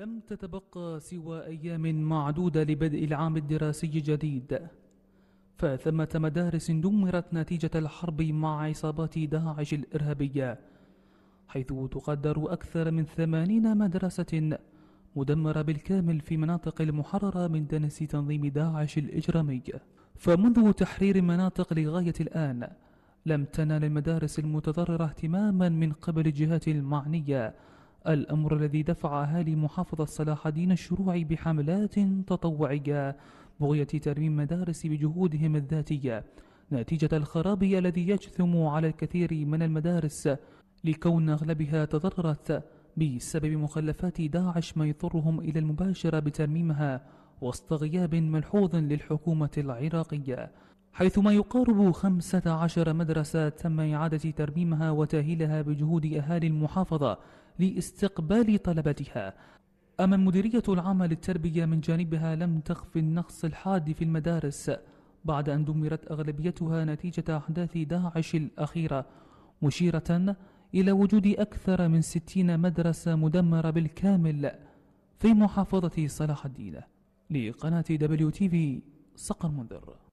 لم تتبقى سوى أيام معدودة لبدء العام الدراسي الجديد فثمة مدارس دمرت نتيجة الحرب مع عصابات داعش الإرهابية حيث تقدر أكثر من ثمانين مدرسة مدمرة بالكامل في مناطق المحررة من دنس تنظيم داعش الإجرامي فمنذ تحرير المناطق لغاية الآن لم تنال المدارس المتضررة اهتماما من قبل الجهات المعنية الأمر الذي دفع أهالي محافظة صلاح الدين الشروع بحملات تطوعية بغية ترميم مدارس بجهودهم الذاتية نتيجة الخراب الذي يجثم على الكثير من المدارس لكون أغلبها تضررت بسبب مخلفات داعش ما يضطرهم إلى المباشرة بترميمها وسط غياب ملحوظ للحكومة العراقية حيث ما يقارب خمسة عشر مدرسة تم إعادة ترميمها وتأهيلها بجهود أهالي المحافظة لاستقبال طلبتها أما المديرية العامة للتربية من جانبها لم تخف النقص الحاد في المدارس بعد أن دمرت أغلبيتها نتيجة أحداث داعش الأخيرة مشيرة إلى وجود أكثر من ستين مدرسة مدمرة بالكامل في محافظة صلاح الدين لقناة دبليو تي في صقر منذر